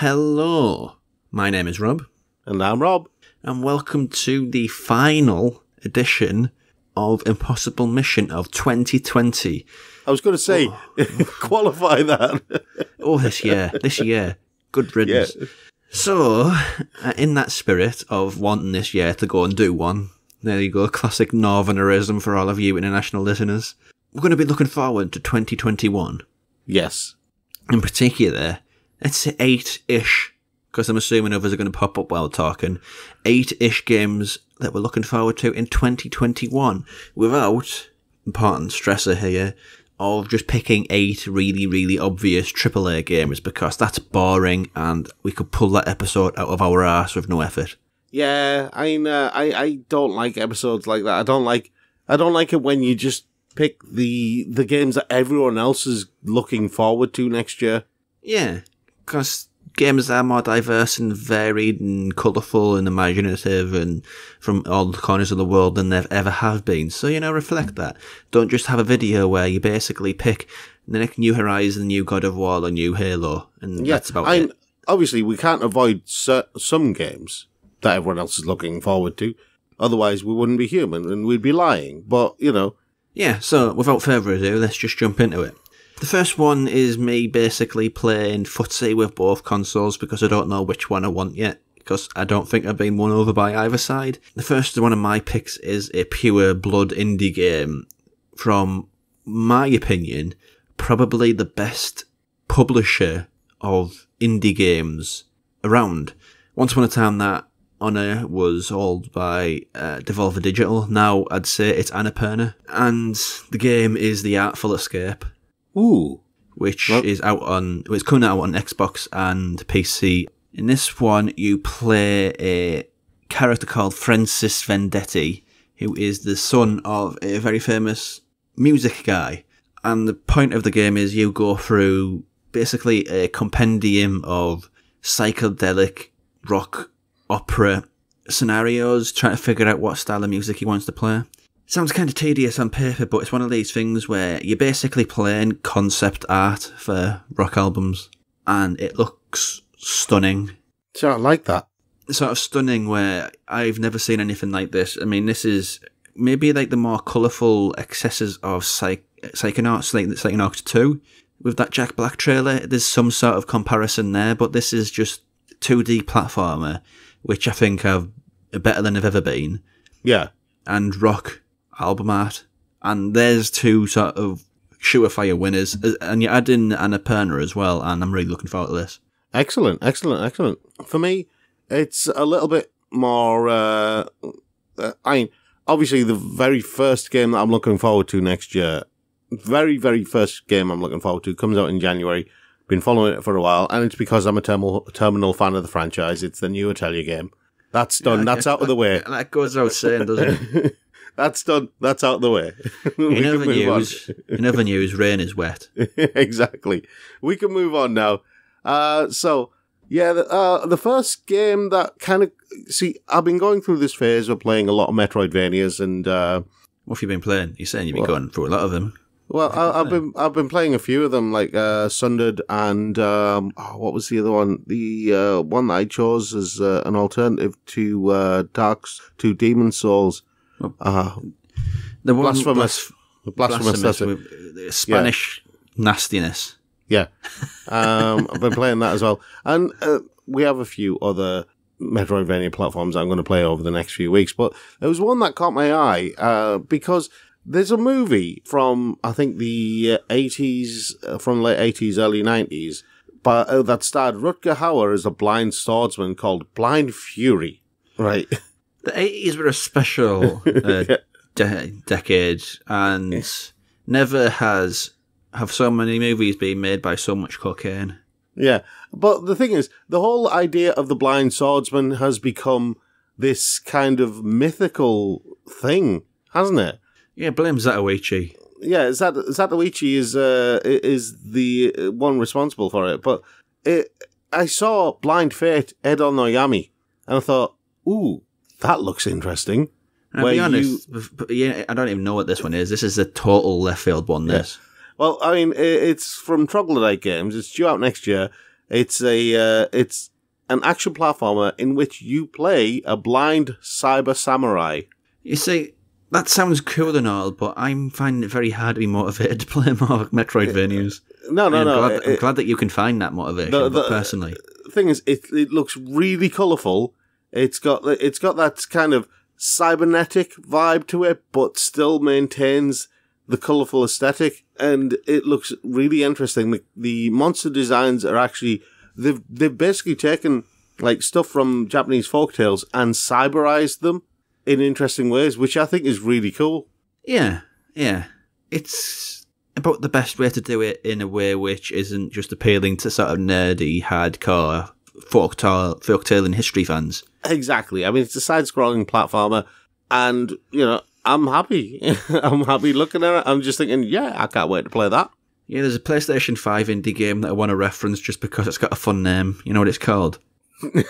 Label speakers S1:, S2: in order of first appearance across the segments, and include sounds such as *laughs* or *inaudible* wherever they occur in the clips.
S1: Hello, my name is Rob. And I'm Rob. And welcome to the final edition of Impossible Mission of 2020. I was going to say, oh. *laughs* qualify that. *laughs* oh, this year, this year. Good riddance. Yeah. So, uh, in that spirit of wanting this year to go and do one, there you go, classic northernerism for all of you international listeners. We're going to be looking forward to 2021. Yes. In particular, let's say eight ish, because I'm assuming others are going to pop up while talking, eight ish games that we're looking forward to in 2021 without important stressor here of just picking eight really, really obvious AAA games because that's boring and we could pull that episode out of our ass with no effort.
S2: Yeah, I know. Uh, I, I don't like episodes like that. I don't like I don't like it when you just pick the
S1: the games that everyone else is looking forward to next year. Yeah, Cause games are more diverse and varied and colourful and imaginative and from all the corners of the world than they've ever have been. So, you know, reflect that. Don't just have a video where you basically pick the next New Horizon, new God of War, or new Halo, and yeah, that's about I'm, it.
S2: Obviously, we can't avoid some games that everyone else is looking forward to.
S1: Otherwise, we wouldn't be human and we'd be lying. But, you know. Yeah, so without further ado, let's just jump into it. The first one is me basically playing footsie with both consoles because I don't know which one I want yet because I don't think I've been won over by either side. The first one of my picks is a pure blood indie game from my opinion probably the best publisher of indie games around. Once upon a time that honor was held by uh, Devolver Digital. Now I'd say it's Annapurna, and the game is The Artful Escape. Ooh. Which well, is out on, it's coming out on Xbox and PC. In this one, you play a character called Francis Vendetti, who is the son of a very famous music guy. And the point of the game is you go through basically a compendium of psychedelic rock opera scenarios, trying to figure out what style of music he wants to play. Sounds kind of tedious on paper, but it's one of these things where you're basically playing concept art for rock albums, and it looks stunning. So I like that. Sort of stunning, where I've never seen anything like this. I mean, this is maybe like the more colourful excesses of Psych- Psychonauts, like Psychonauts 2, with that Jack Black trailer. There's some sort of comparison there, but this is just 2D platformer, which I think are better than I've ever been. Yeah. And rock Album art, and there's two sort of shooter fire winners, uh, and you add in Perna as well, and I'm really looking forward to this. Excellent, excellent, excellent. For
S2: me, it's a little bit more. Uh, uh, I mean, obviously, the very first game that I'm looking forward to next year, very, very first game I'm looking forward to, comes out in January. Been following it for a while, and it's because I'm a terminal, terminal fan of the franchise. It's the new Atelier game. That's done. Yeah, That's out that, of the way. That goes without saying, doesn't it? *laughs* That's done. That's out the way. *laughs* in, other news,
S1: in other news, rain is wet. *laughs* exactly.
S2: We can move on now. Uh, so, yeah, the, uh, the first game that kind of. See, I've been going through this phase of playing a lot of Metroidvanias and. Uh, what have you been playing? You're saying you've been well, going through a lot of them. Well, I, have been I've been playing a few of them, like uh, Sundered and um, oh, what was the other one? The uh, one that I chose as uh, an alternative to uh, Darks to Demon Souls uh, the one, blasphemous, blasphemous, blasphemous with uh, Spanish
S1: yeah. nastiness.
S2: Yeah, *laughs* um, I've been playing that as well, and uh, we have a few other Metroidvania platforms I'm going to play over the next few weeks. But there was one that caught my eye uh, because there's a movie from I think the 80s, uh, uh, from late 80s, early 90s, but uh, that starred Rutger Hauer as a blind swordsman called Blind Fury. Right. *laughs* the eighties were
S1: a special *laughs* uh, yeah. de- decade, and yeah. never has have so many movies been made by so much cocaine.
S2: Yeah, but the thing is, the whole idea of the blind swordsman has become this kind of mythical thing, hasn't it? Yeah, blame Zatoichi. Yeah, Zat- Zatoichi is uh, is the one responsible for it. But it, I saw Blind Fate Ed Noyami, and I thought, ooh, that looks interesting.
S1: I'll be honest, you, yeah, I don't even know what this one is. This is a total left field one. This.
S2: Yeah. Well, I mean, it's from Troglodyte Games. It's due out next year. It's a uh, it's an action platformer in which you play a blind cyber
S1: samurai. You see, that sounds cool and all, but I'm finding it very hard to be motivated *laughs* to play more Metroidvanias. No, no, I'm no. Glad, it, I'm glad, that you can find that motivation. The, the personally,
S2: thing is, it, it looks really colourful it's got it's got that kind of cybernetic vibe to it, but still maintains the colorful aesthetic, and it looks really interesting. The, the monster designs are actually they've they've basically taken like stuff from Japanese folktales and cyberized them in interesting ways, which I think is really cool.
S1: Yeah, yeah. It's about the best way to do it in a way which isn't just appealing to sort of nerdy hardcore folktale, folktale and history fans.
S2: Exactly. I mean, it's a side-scrolling platformer,
S1: and you know, I'm happy. *laughs* I'm happy looking at it. I'm just thinking, yeah, I can't wait to play that. Yeah, there's a PlayStation 5 indie game that I want to reference just because it's got a fun name. You know what it's called? *laughs* yeah,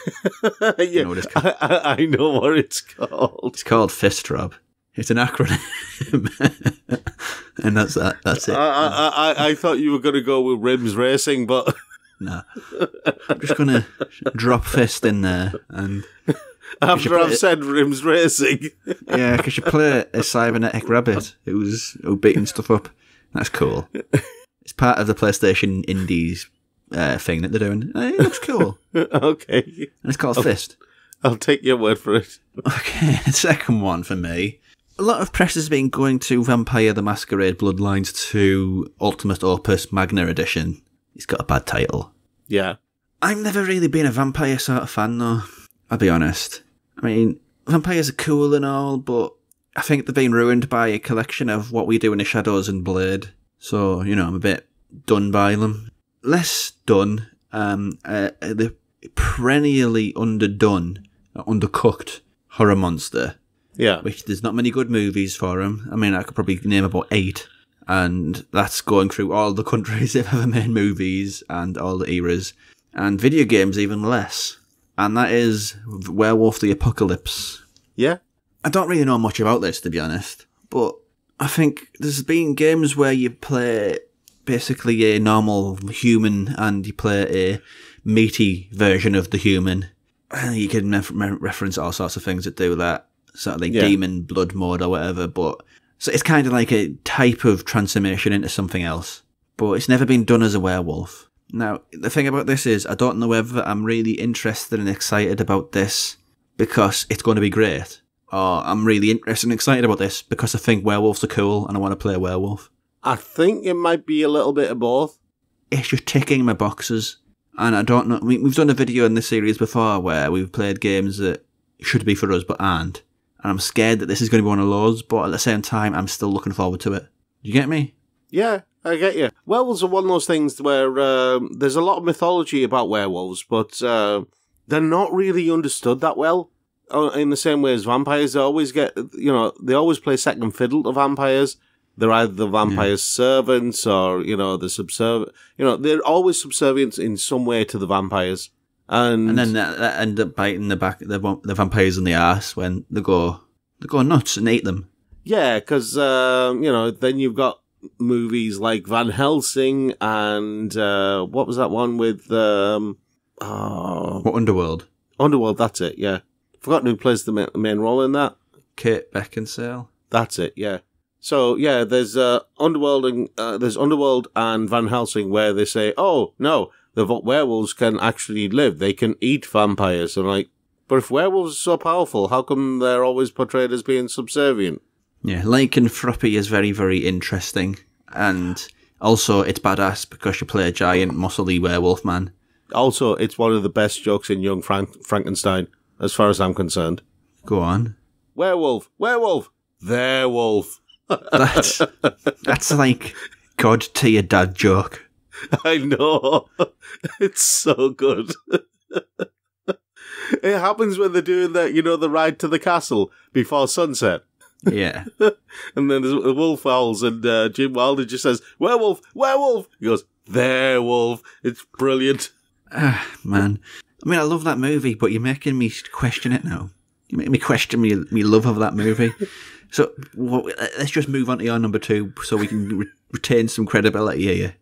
S1: you know what it's called? I, I, know what it's called. It's called Fist Rub. It's an acronym, *laughs* and that's that. That's it. I,
S2: I, I, I thought you were going to go with Rims Racing, but no. I'm just
S1: going to drop fist in there and. After I've said Rims Racing. yeah, because you play a cybernetic rabbit who's beating stuff up. That's cool. It's part of the PlayStation Indies uh, thing that they're doing. It looks cool. *laughs* okay. And it's called I'll, Fist. I'll take your word for it. Okay, *laughs* second one for me. A lot of press has been going to Vampire the Masquerade Bloodlines 2 Ultimate Opus Magna Edition He's got a bad title. Yeah. I've never really been a vampire sort of fan, though. I'll be honest. I mean, vampires are cool and all, but I think they've been ruined by a collection of what we do in the shadows and Blade. So you know, I'm a bit done by them. Less done. Um, uh, uh the perennially underdone, uh, undercooked horror monster. Yeah. Which there's not many good movies for him. I mean, I could probably name about eight and that's going through all the countries *laughs* they've ever made movies and all the eras, and video games even less. And that is Werewolf the Apocalypse. Yeah. I don't really know much about this, to be honest, but I think there's been games where you play basically a normal human and you play a meaty version of the human. You can reference all sorts of things that do that, sort of like yeah. demon blood mode or whatever, but so it's kind of like a type of transformation into something else, but it's never been done as a werewolf. Now, the thing about this is, I don't know whether I'm really interested and excited about this because it's going to be great, or I'm really interested and excited about this because I think werewolves are cool and I want to play a werewolf. I think it
S2: might be a little bit of both.
S1: It's just ticking my boxes, and I don't know. we've done a video in this series before where we've played games that should be for us but aren't, and I'm scared that this is going to be one of those, but at the same time, I'm still looking forward to it. You get me?
S2: Yeah, I get you. Werewolves are one of those things where um, there's a lot of mythology about werewolves, but uh, they're not really understood that well. Uh, in the same way as vampires, they always get, you know, they always play second fiddle to vampires. They're either the vampire's yeah. servants or, you know, the subserv, you know, they're always subservient in some way to the vampires
S1: and and then that, that end up biting the back the, the vampires in the ass when they go they go nuts and eat them.
S2: Yeah, because um, you know then you've got movies like Van Helsing and uh, what was that one with um, oh, what Underworld? Underworld, that's it. Yeah, forgotten who plays the main role in that.
S1: Kate Beckinsale. That's it.
S2: Yeah. So yeah, there's uh, Underworld and uh, there's Underworld and Van Helsing where they say, "Oh no, the werewolves can actually live. They can eat vampires. i like, but if werewolves are so powerful, how come they're always portrayed as being subservient?
S1: Yeah, Lincoln Fruppy is very, very interesting. And also, it's badass because you play a giant, muscly werewolf man.
S2: Also, it's one of the best jokes in Young Frank- Frankenstein, as far as I'm concerned. Go on. Werewolf, werewolf, werewolf. *laughs* that's,
S1: that's like God to your dad joke.
S2: *laughs* I know. *laughs* It's so good. *laughs* it happens when they're doing that, you know, the ride to the castle before sunset. Yeah. and then the wolf howls, and uh, Jim Wilder just says, Werewolf, werewolf. He goes, There, wolf. It's brilliant.
S1: Ah, man. I mean, I love that movie, but you're making me question it now. You make me question me, me love of that movie. So well, let's just move on to our number two so we can re- retain some credibility here.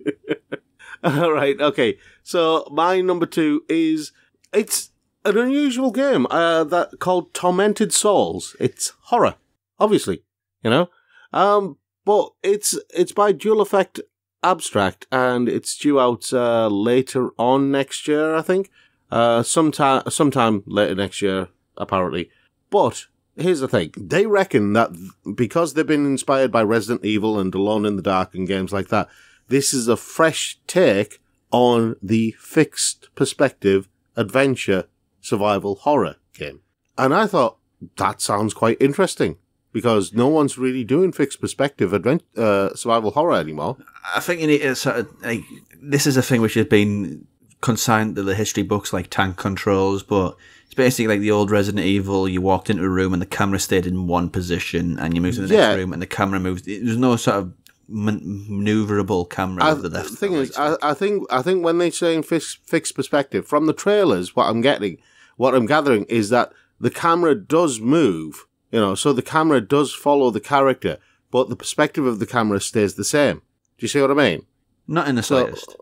S2: All *laughs* right, okay. So my number two is it's an unusual game uh, that called Tormented Souls. It's horror, obviously, you know, um, but it's it's by Dual Effect Abstract, and it's due out uh, later on next year, I think. Uh, sometime sometime later next year, apparently. But here's the thing: they reckon that because they've been inspired by Resident Evil and Alone in the Dark and games like that this is a fresh take on the fixed perspective adventure survival horror game. And I thought that sounds quite interesting because no one's really doing fixed perspective advent- uh, survival horror anymore.
S1: I think you need uh, sort of like this is a thing which has been consigned to the history books like tank controls, but it's basically like the old Resident Evil. You walked into a room and the camera stayed in one position, and you moved to the yeah. next room and the camera moved. There's no sort of man- maneuverable camera I, over the The
S2: thing is, I, I, think I think when they say fixed, fixed perspective from the trailers, what I'm getting, what I'm gathering is that the camera does move, you know, so the camera does follow the character, but the perspective of the camera stays the same. Do you see what I mean?
S1: Not in the slightest. So,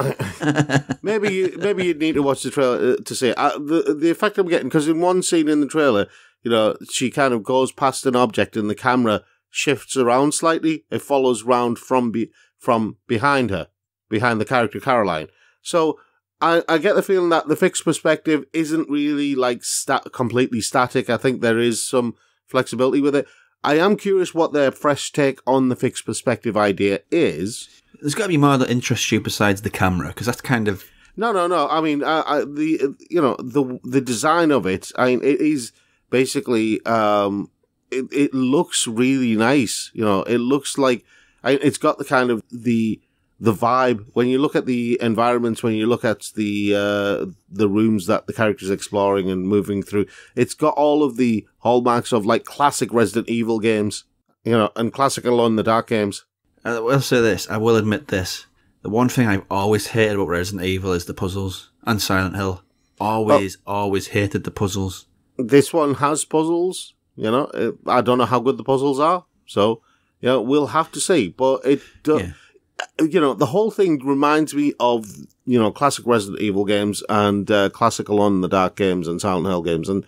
S2: *laughs* maybe you maybe you'd need to watch the trailer uh, to see uh, the the effect I'm getting because in one scene in the trailer, you know, she kind of goes past an object and the camera shifts around slightly, it follows round from be- from behind her, behind the character Caroline. So I, I get the feeling that the fixed perspective isn't really like stat- completely static. I think there is some flexibility with it. I am curious what their fresh take on the fixed perspective idea is.
S1: There's got to be more that interests you besides the camera, because that's kind of
S2: no, no, no. I mean, I, I, the you know the the design of it. I mean, it is basically um, it, it looks really nice. You know, it looks like I, it's got the kind of the the vibe when you look at the environments, when you look at the uh, the rooms that the characters exploring and moving through. It's got all of the hallmarks of like
S1: classic Resident Evil games, you know, and classic Alone in the Dark games. I will say this. I will admit this. The one thing I've always hated about Resident Evil is the puzzles and Silent Hill. Always, well, oh. always hated the puzzles.
S2: This one has puzzles, you know, uh, I don't know how good the puzzles are, so you know, we'll have to see. But it, uh, yeah. you know, the whole thing reminds me of you know classic Resident Evil games and uh, classic Alone in the Dark games and Silent Hill games, and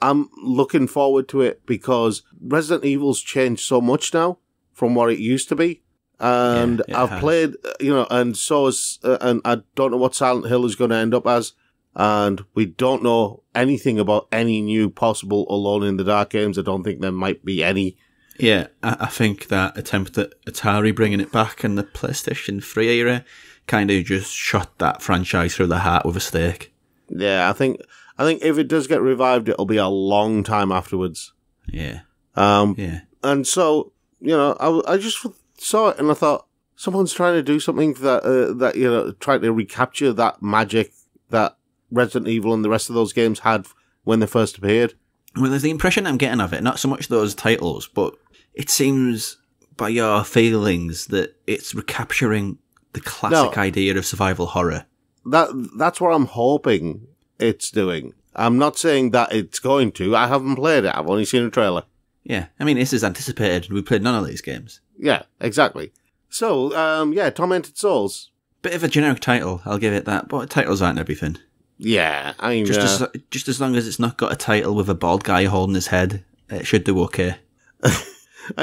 S2: I'm looking forward to it because Resident Evil's changed so much now from what it used to be. And yeah, I've has. played, uh, you know, and so is, uh, and I don't know what Silent Hill is going to end up as and we don't know anything about any new possible Alone in the Dark games. I don't
S1: think there might be any. Yeah, I, think that attempt at Atari bringing it back in the PlayStation 3 era kind of just shot that franchise through the heart with a stake.
S2: Yeah, I think I think if it does get revived, it'll be a long time afterwards. Yeah. Um, yeah. And so you know, I, I just saw it and I thought someone's trying to do something that uh, that you know trying to recapture that magic that
S1: Resident Evil and the rest of those games had when they first appeared. Well, there's the impression I'm getting of it, not so much those titles, but it seems by your feelings that it's recapturing the classic no, idea of survival horror.
S2: That that's what I'm hoping it's doing. I'm not saying that it's going to. I haven't played it. I've only seen a trailer.
S1: Yeah, I mean, this is anticipated. We played none of these games. Yeah, exactly.
S2: So, um, yeah, Tormented Souls. Bit of a
S1: generic title, I'll give it that, but titles aren't everything. Yeah, I mean, just uh, as just as long as it's not got a title with a bald guy holding his head, it should do okay. *laughs* I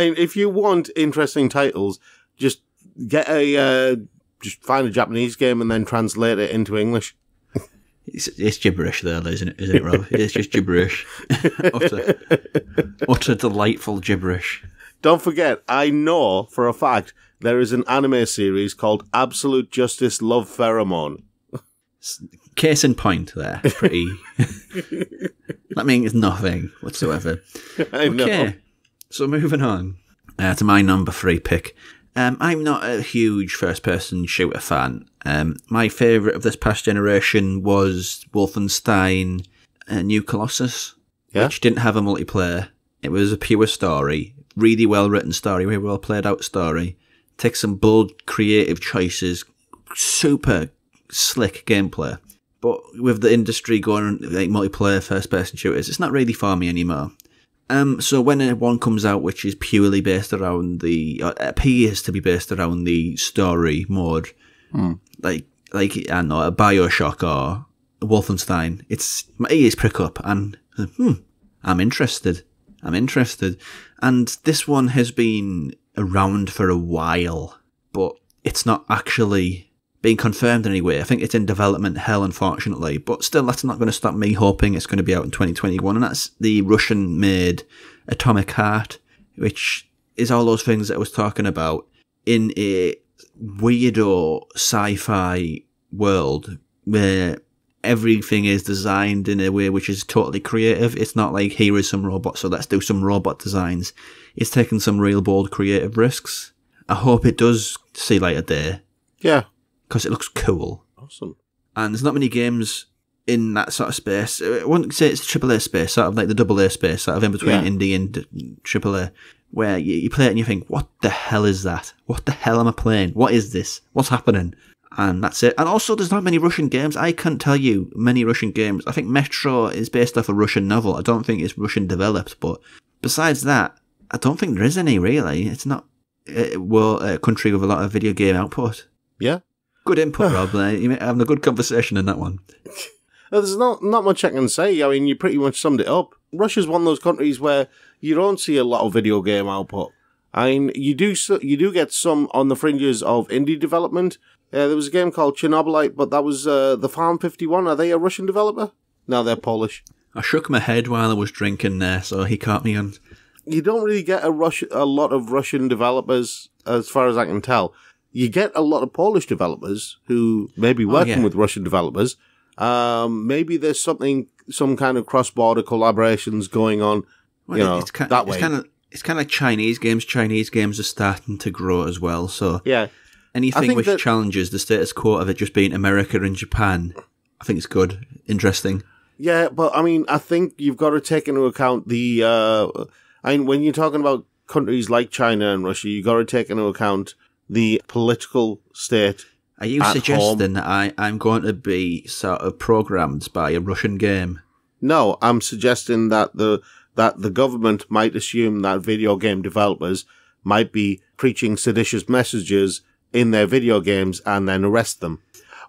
S2: mean, if you want interesting titles, just get a uh, just find a Japanese game and then translate it into English.
S1: It's, it's gibberish, though, isn't it? Isn't it, Rob? it's just gibberish,
S2: *laughs* utter,
S1: utter delightful gibberish.
S2: Don't forget, I know for a fact there is an anime series called Absolute Justice Love Pheromone
S1: case in point there. *laughs* Pretty. *laughs* that means nothing whatsoever.
S2: *laughs* I okay. Know.
S1: So moving on uh, to my number three pick. Um, I'm not a huge first person shooter fan. Um, my favourite of this past generation was Wolfenstein uh, New Colossus, yeah? which didn't have a multiplayer. It was a pure story, really well written story, really well played out story. Takes some bold creative choices, super slick gameplay. But with the industry going like multiplayer first person shooters, it's not really for me anymore. Um, so when one comes out which is purely based around the appears to be based around the story mode, mm. like like I don't know a Bioshock or Wolfenstein, it's my ears prick up and hmm, I'm interested. I'm interested, and this one has been around for a while, but it's not actually being confirmed anyway. I think it's in development hell, unfortunately, but still, that's not going to stop me hoping it's going to be out in 2021. And that's the Russian made Atomic Heart, which is all those things that I was talking about in a weirdo sci fi world where everything is designed in a way which is totally creative. It's not like here is some robot, so let's do some robot designs. It's taking some real bold creative risks. I hope it does see light of day. Yeah, because it looks cool. Awesome. And there's not many games in that sort of space. Uh, I wouldn't say it's the AAA space, sort of like the double A space, sort of in between yeah. indie and AAA, where you, you, play it and you think, what the hell is that? What the hell am I playing? What is this? What's happening? And that's it. And also, there's not many Russian games. I can't tell you many Russian games. I think Metro is based off a Russian novel. I don't think it's Russian developed, but besides that, I don't think there is any really. It's not a, uh, a country with a lot of video game output. Yeah, Good input, *sighs* Rob. You you having a good conversation in that one.
S2: There's not not much I can say. I mean, you pretty much summed it up. Russia's one of those countries where you don't see a lot of video game output. I mean, you do you do get some on the fringes of indie development. Uh, there was a game called Chernobylite, but that was uh, the Farm 51. Are they a Russian
S1: developer? No, they're Polish. I shook my head while I was drinking there, so he caught me on.
S2: You don't really get a rush a lot of Russian developers, as far as I can tell you get a lot of Polish developers who may be oh, working oh, yeah. with Russian developers. Um, maybe there's something, some kind of cross-border collaborations going on. Well, you know, it's kind, that way. It's kind of
S1: it's kind of Chinese games. Chinese games are starting to grow as well. So yeah, anything which that, challenges the status quo of it just being America and Japan, I think it's good, interesting.
S2: Yeah, but I mean, I think you've got to take into account the. Uh, I mean, when you're talking about countries like China and Russia, you've got to take into account the political state. Are you suggesting home. that I, I'm going to be sort of programmed by a Russian game? No, I'm suggesting that the that the government might assume that video game developers might be preaching seditious messages in their video games and then arrest them.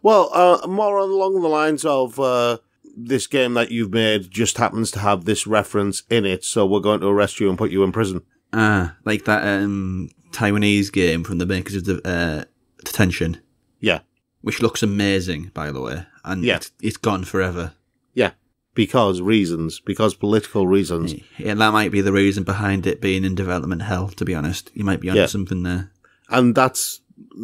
S2: Well, uh, more along the lines of uh, this game that you've made just happens to have this reference in it, so we're going to arrest you
S1: and put you in prison. Ah, uh, like that um, Taiwanese game from the makers of the uh, Detention. Yeah. Which looks amazing, by the way. And yeah. It's, it's gone forever. Yeah. Because reasons. Because political reasons. Yeah, that might be the reason behind it being in development hell, to be honest. You might be onto yeah. something there. And that's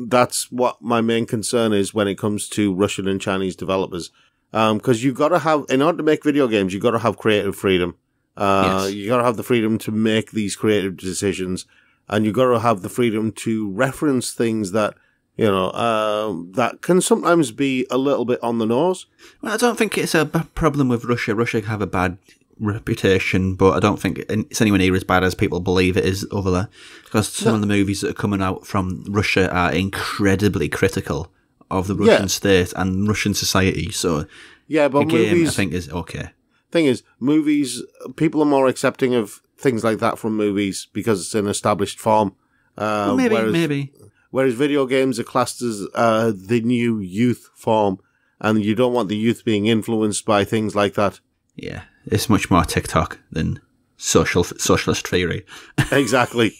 S2: that's what my main concern is when it comes to Russian and Chinese developers. Because um, you've got to have, in order to make video games, you've got to have creative freedom. Uh, yes. You got to have the freedom to make these creative decisions, and you got to have the freedom to reference things that
S1: you know um, that can sometimes be a little bit on the nose. Well, I don't think it's a problem with Russia. Russia have a bad reputation, but I don't think it's anywhere near as bad as people believe it is over there. Because some no. of the movies that are coming out from Russia are incredibly critical of the Russian yeah. state and Russian society. So yeah, but again, movies, I think is okay
S2: thing is, movies people are more accepting of things like that from movies because it's an established form. Uh, well, maybe, whereas, maybe. Whereas video games are classed as uh, the new youth form, and you don't want the youth being influenced
S1: by things like that. Yeah, it's much more TikTok than social socialist theory. *laughs* Exactly.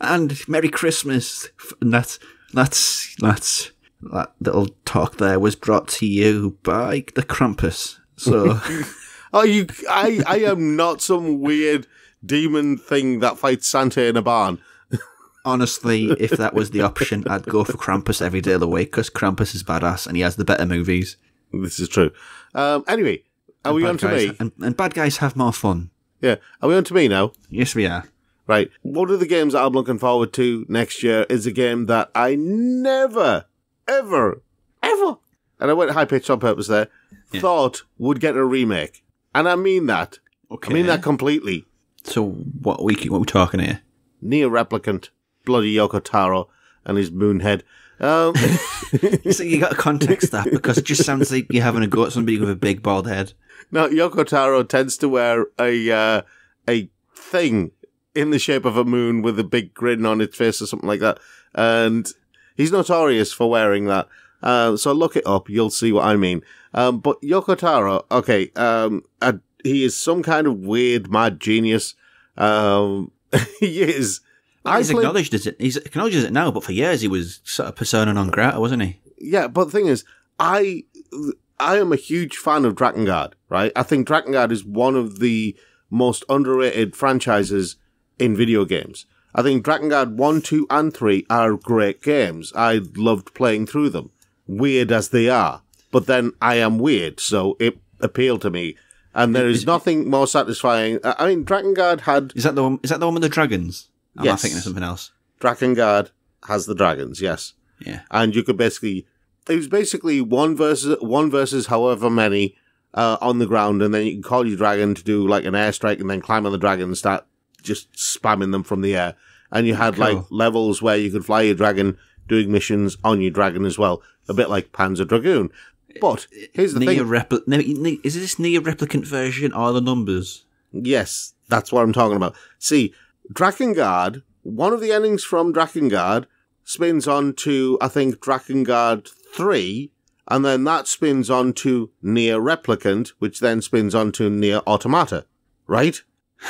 S1: and Merry Christmas. And that's that's that's that little talk there was brought to you by the Krampus so,
S2: oh, *laughs* you, I, I am not some weird
S1: demon thing that fights Santa in a barn. Honestly, if that was the option, I'd go for Krampus every day of the week because Krampus is badass and he has the better movies. This is true.
S2: Um, anyway, are and we on to me? And,
S1: and bad guys have more fun. Yeah. Are we on
S2: to me now? Yes, we are. Right. One of the games that I'm looking forward to next year is a game that I never, ever, ever and I went high pitched on purpose there, yeah. thought would get a remake. And I mean that. Okay. I mean that completely. So what we what are we talking here? Near replicant, bloody Yoko Taro and his moonhead. Um so *laughs* you gotta context that because it just sounds like you're having a
S1: go at somebody with a big bald head.
S2: No, Yoko Taro tends to wear a uh, a thing in the shape of a moon with a big grin on its face or something like that. And he's notorious for wearing that. Uh, so look it up, you'll see what I mean. Um, but Yokotaro, okay, um, uh, he is some kind of weird mad genius.
S1: Um, *laughs* he is. Well, he's acknowledged it. He's acknowledges it now, but for years he was sort of persona non grata, wasn't he?
S2: Yeah, but the thing is, I I am a huge fan of Dragon Guard. Right, I think Dragon Guard is one of the most underrated franchises in video games. I think Dragon Guard 1, 2, and 3 are great games. I loved playing through them weird as they are. But then I am weird, so it appealed to me. And there is nothing more satisfying. I mean, Dragon Guard had. Is that the one? Is that the one with the dragons? Am yes. I thinking of something else? Dragon Guard has the dragons. Yes. Yeah. And you could basically, it was basically one versus one versus however many uh, on the ground, and then you can call your dragon to do like an airstrike, and then climb on the dragon and start just spamming them from the air. And you had cool. like levels where you could fly your dragon doing missions on your dragon as well, a bit like Panzer Dragoon. But here's the near thing: repli- ne- is this near replicant version are the numbers? Yes, that's what I'm talking about. See, Drakengard, one of the endings from Drakengard spins on to I think Drakengard three, and then that spins on to near replicant, which then spins on to near automata, right?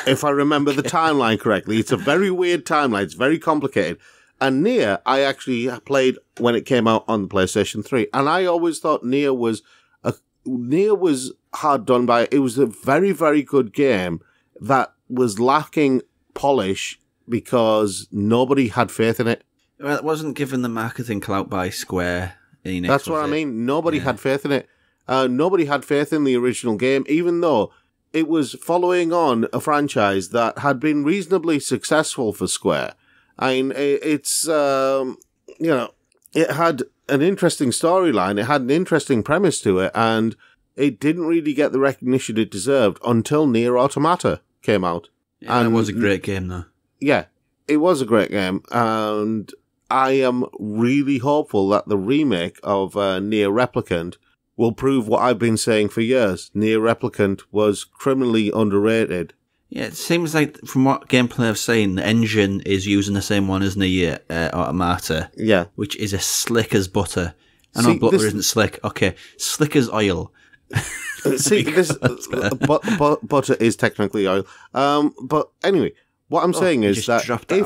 S2: If I remember the *laughs* timeline correctly, it's a very weird timeline. It's very complicated. And Nier, I actually played when it came out on the PlayStation 3. And I always thought Nier was a, Nier was hard done by. It was a very, very good game that was lacking polish because nobody had faith in it. Well, it wasn't given the marketing clout by Square Enix. That's what I mean. Nobody yeah. had faith in it. Uh, nobody had faith in the original game, even though it was following on a franchise that had been reasonably successful for Square I mean, it's um, you know, it had an interesting storyline, it had an interesting premise to it, and it didn't really get the recognition it deserved until Near Automata came out.
S1: Yeah, and it was a great game, though.
S2: Yeah, it was a great game, and I am really hopeful that the remake of uh, Near Replicant will prove what I've been saying for years. Near Replicant was criminally underrated
S1: yeah, it seems like from what gameplay I've seen, the engine is using the same one, isn't it? Uh, Automata. Yeah. Which is as slick as butter. I know See, butter this... isn't slick. Okay, slick as oil. Uh, see, *laughs* this but, *laughs* uh, but, butter is technically oil. Um,
S2: but anyway, what I'm oh, saying is that, that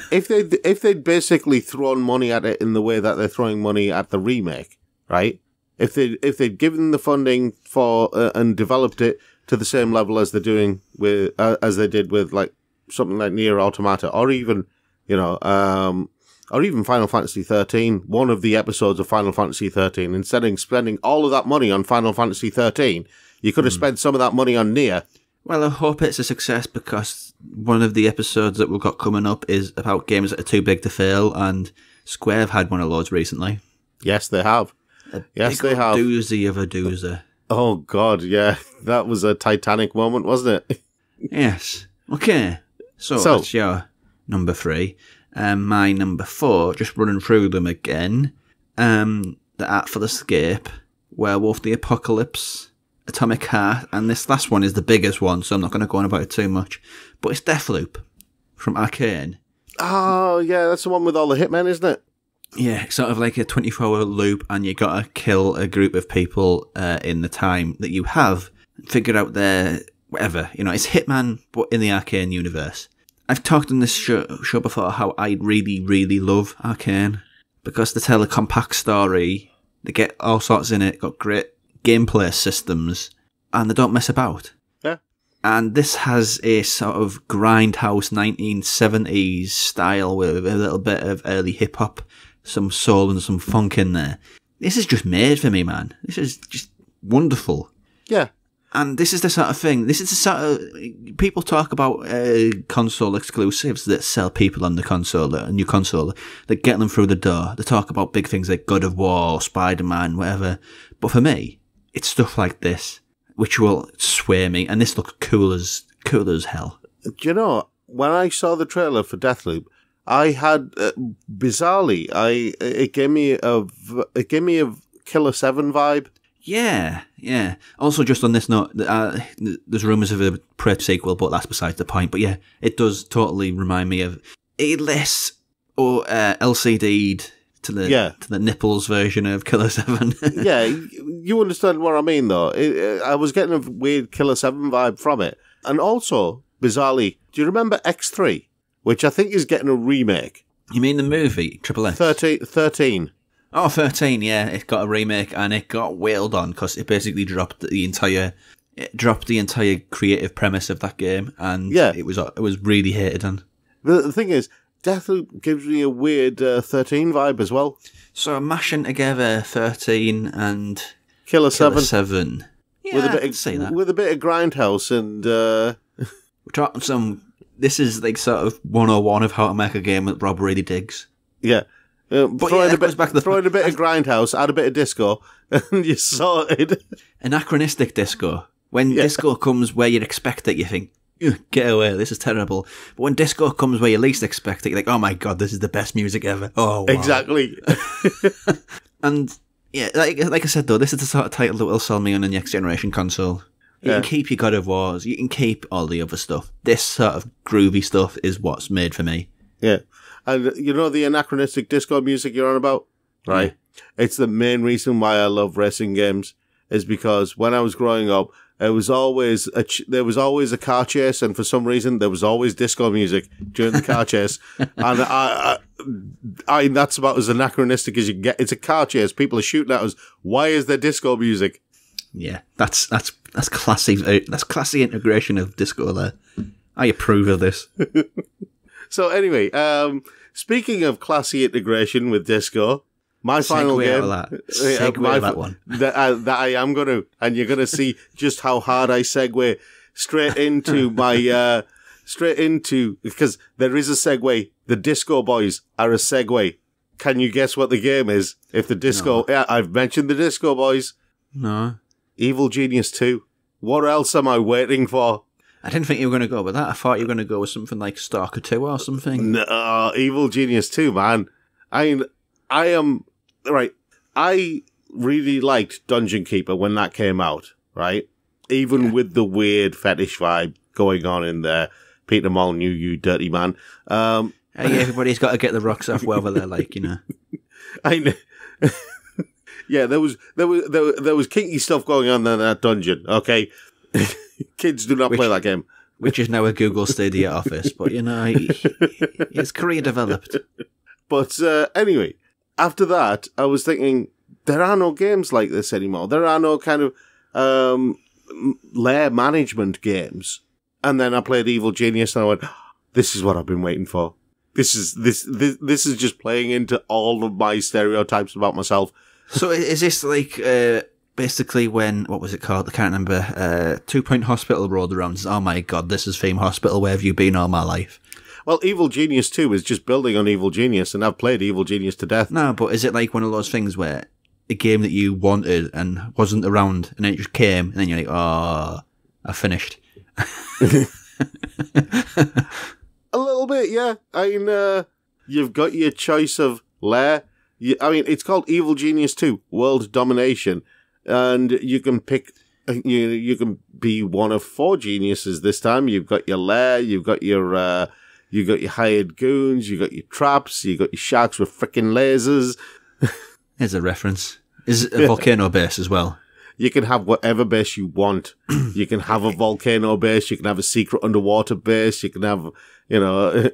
S2: if, *laughs* if they if they'd basically thrown money at it in the way that they're throwing money at the remake, right? If they if they'd given the funding for uh, and developed it to the same level as they're doing with uh, as they did with like something like Near Automata, or even you know, um, or even Final Fantasy One of the episodes of Final Fantasy thirteen. Instead of spending all of that money on Final Fantasy thirteen, you could have mm. spent some of that money on Near.
S1: Well, I hope it's a success because one of the episodes that we've got coming up is about games that are too big to fail, and Square have had one of those recently.
S2: Yes, they have. A yes, they have. Doozy of a doozy. Oh God, yeah, *laughs* that was a Titanic moment, wasn't it?
S1: *laughs* yes. Okay. So, so that's your number three. Um, my number four, just running through them again. Um, the Artful Escape, Werewolf the Apocalypse, Atomic Heart, and this last one is the biggest one, so I'm not going to go on about it too much. But it's Deathloop from Arcane.
S2: Oh yeah, that's the one with all the hitmen, isn't it?
S1: Yeah, sort of like a 24 hour loop, and you got to kill a group of people uh, in the time that you have, figure out their whatever. You know, it's Hitman, but in the Arcane universe. I've talked on this show, show before how I really, really love Arcane because they tell a compact story, they get all sorts in it, got great gameplay systems, and they don't mess about. Yeah. And this has a sort of grindhouse 1970s style with a little bit of early hip hop some soul and some funk in there. This is just made for me, man. This is just wonderful. Yeah. And this is the sort of thing. This is the sort of people talk about uh, console exclusives that sell people on the console, a new console, that get them through the door. They talk about big things like God of War, Spider Man, whatever. But for me, it's stuff like this which will sway me. And this looks cool as cool as hell.
S2: Do you know when I saw the trailer for Deathloop? I had uh, bizarrely, I it gave me a it gave me a Killer Seven vibe.
S1: Yeah, yeah. Also, just on this note, uh, there's rumors of a Prey sequel, but that's besides the point. But yeah, it does totally remind me of a less or uh, LCD'd to the yeah. to the nipples version of Killer Seven. *laughs* yeah,
S2: you understand what I mean, though. It, I was getting a weird Killer Seven vibe from it, and also bizarrely, do you remember X Three? which I think is getting a remake.
S1: You mean the movie Triple X? 13, Oh, 13, yeah. It got a remake and it got wailed on because it basically dropped the entire it dropped the entire creative premise of that game and yeah. it was it was really hated And
S2: the thing is, Deathloop gives me a weird uh, 13 vibe as well.
S1: So mashing together 13 and Killer, Killer 7. 7. Yeah, with a bit of, With a bit of Grindhouse and... Uh... We're *laughs* talking some this is like sort of 101 of how to make a game that Rob really digs. Yeah. Uh, but throw, yeah, in a bit, back the, throw in a bit of grindhouse, add a bit of disco, *laughs* and you're sorted. Anachronistic disco. When yeah. disco comes where you'd expect it, you think, get away, this is terrible. But when disco comes where you least expect it, you're like, oh my god, this is the best music ever. Oh, wow. Exactly. *laughs* *laughs* and yeah, like, like I said though, this is the sort of title that will sell me on the next generation console. You yeah. can keep your God of Wars. You can keep all the other stuff. This sort of groovy stuff is what's made for me. Yeah.
S2: And uh, you know the anachronistic disco music you're on about? Right. Yeah. It's the main reason why I love racing games is because when I was growing up, it was always a ch- there was always a car chase, and for some reason there was always disco music during the car *laughs* chase, and I, I, I, that's about as anachronistic as you get. It's a car chase; people are shooting at us. Why is there disco music? yeah,
S1: that's that's that's classy. Uh, that's classy integration of Disco. There, I approve of this.
S2: *laughs* so anyway, um, speaking of classy integration with Disco, my Segway final game. *laughs* Out that. Segue my, *laughs* that one. That I, that I am going to, and you're going to see just how hard I segue straight into my, uh, straight into, because there is a segue. The Disco Boys are a segue. Can you guess what the game is? If the Disco, no. yeah, I've mentioned the Disco Boys. No. Evil Genius 2. What else am I waiting for? I didn't think you were going to go with that. I thought you were going to go with something like Stalker 2 or something. No, uh, Evil Genius 2, man. I mean, I am. Right. I really liked Dungeon Keeper when that came out, right? Even yeah. with the weird fetish vibe going on in there. Peter Molyneux, you dirty man. Um, hey, everybody's got to get the rocks off whether they're like, you know. *laughs* I know. *laughs* yeah, there was there was there, there was kinky stuff going on in that dungeon. Okay, *laughs* kids do not which, play that game. Which is now
S1: a Google Stadia office, but you know, it's career developed. But
S2: uh, anyway, after that, I was thinking there are no games like this anymore. There are no kind of um, layer management games. And then I played Evil Genius, and I went, *gasps* "This is what I've been waiting for." this is this this this is just playing into all of my stereotypes about myself.
S1: So is this like uh, basically when what was it called? I can't remember. Uh, Two Point Hospital rolled around. rounds. says, oh my god, this is Fame Hospital. Where have you been all my life?
S2: Well, Evil Genius Two is just building on Evil Genius, and I've
S1: played Evil Genius to death. No, but is it like one of those things where a game that you wanted and wasn't around, and then it just came, and then you're like, oh, I finished. *laughs* a
S2: little bit, yeah. I mean, uh, you've got your choice of lair, I mean, it's called Evil Genius Two: World Domination, and you can pick. Uh, you you can be one of four geniuses this time. You've got your lair, you've got your uh, you got your hired goons, you got your traps, you got your sharks with freaking lasers.
S1: There's a reference. Is it a volcano base as well?
S2: You can have whatever base you want. *clears throat* you can have a volcano base. You can have a secret underwater
S1: base. You can have, you know,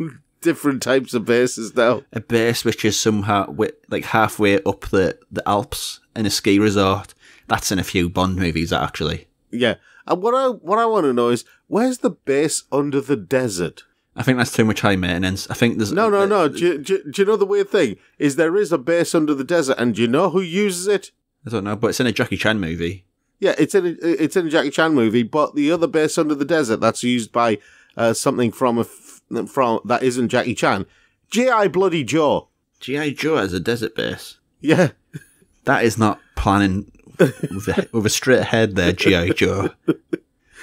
S1: *laughs* different types of bases now. A base which is somehow like halfway up the, the Alps in a ski resort. That's in a few Bond movies, actually.
S2: Yeah, and what I what I want to know is where's the base under the desert? I think that's too much high maintenance. I think there's no, no, no. do, you, do, do you know the weird thing is there is a base under the desert, and do you know who uses it?
S1: I don't know, but it's in a Jackie Chan movie.
S2: Yeah, it's in a, it's in a Jackie Chan movie, but the other base under the desert that's used by uh, something from a from that isn't Jackie Chan. G.I. Bloody Joe. G.I. Joe has a desert base.
S1: Yeah. *laughs* That is not planning with, a, with a straight head there, G.I. Joe.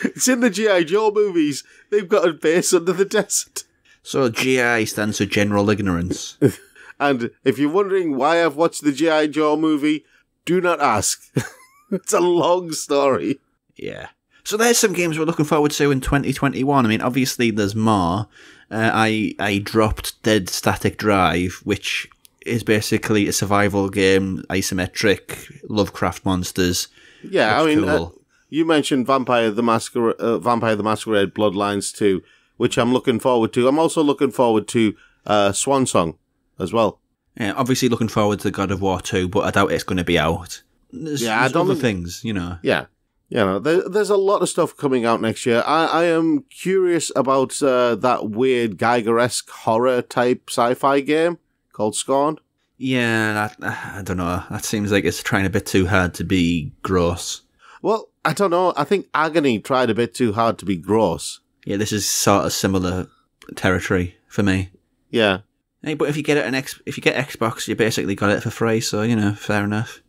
S2: It's in the G.I. Joe movies.
S1: They've got a base under the desert. So GI stands for General Ignorance.
S2: *laughs* and if you're wondering why I've watched the G.I. Joe movie, do not ask. *laughs* it's a long story.
S1: Yeah. So there's some games we're looking forward to in 2021. I mean, obviously there's more uh, I I dropped Dead Static Drive, which is basically a survival game, isometric Lovecraft monsters. Yeah, I mean, uh, cool.
S2: uh, you mentioned Vampire the Masquerade, uh, Vampire the Masquerade Bloodlines too, which I'm looking forward to. I'm also looking forward to uh, Swan Song
S1: as well. Yeah, obviously looking forward to God of War 2, but I doubt it's going to be out. There's, yeah, there's other think... things, you know.
S2: Yeah, you know, there, there's a lot of stuff coming out next year. I, I am curious about uh, that weird Geiger-esque horror type sci-fi game called Scorn.
S1: Yeah, I, I don't know. That seems like it's trying a bit too hard to be gross. Well, I don't know. I think Agony tried a bit too hard to be gross. Yeah, this is sort of similar territory for me. Yeah. Hey, but if you get it an X, if you get Xbox, you basically got it for free. So you know, fair enough.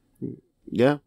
S1: Yeah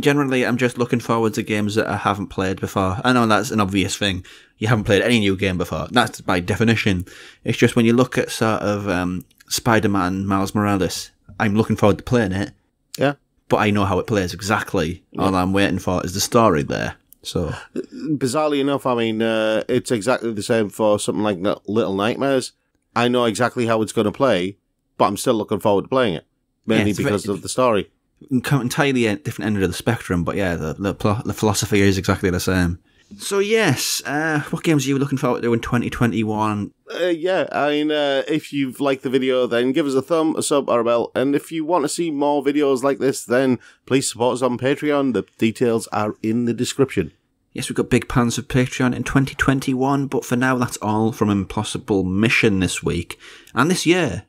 S1: generally, I'm just looking forward to games that I haven't played before. I know that's an obvious thing. You haven't played any new game before. That's by definition. It's just when you look at sort of um, Spider Man Miles Morales, I'm looking forward to playing it. Yeah. But I know how it plays exactly. Yeah. All I'm waiting for is the story there. So,
S2: bizarrely enough, I mean, uh, it's exactly the same for something like Little Nightmares. I know exactly how it's going to play,
S1: but I'm still looking forward to playing it, mainly yeah, because very, of the story entirely different end of the spectrum, but yeah, the, the, the philosophy is exactly the same. So yes, uh, what games are you looking forward to in 2021?
S2: Uh, yeah, I mean, uh, if you've liked the video, then give us a thumb, a sub, or a bell. And if you want to see more videos like this, then please support us on Patreon.
S1: The details are in the description. Yes, we've got big plans for Patreon in 2021, but for now, that's all from Impossible Mission this week and this year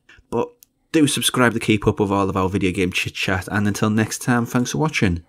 S1: do subscribe to keep up with all of our video game chit chat. And until next time, thanks for watching.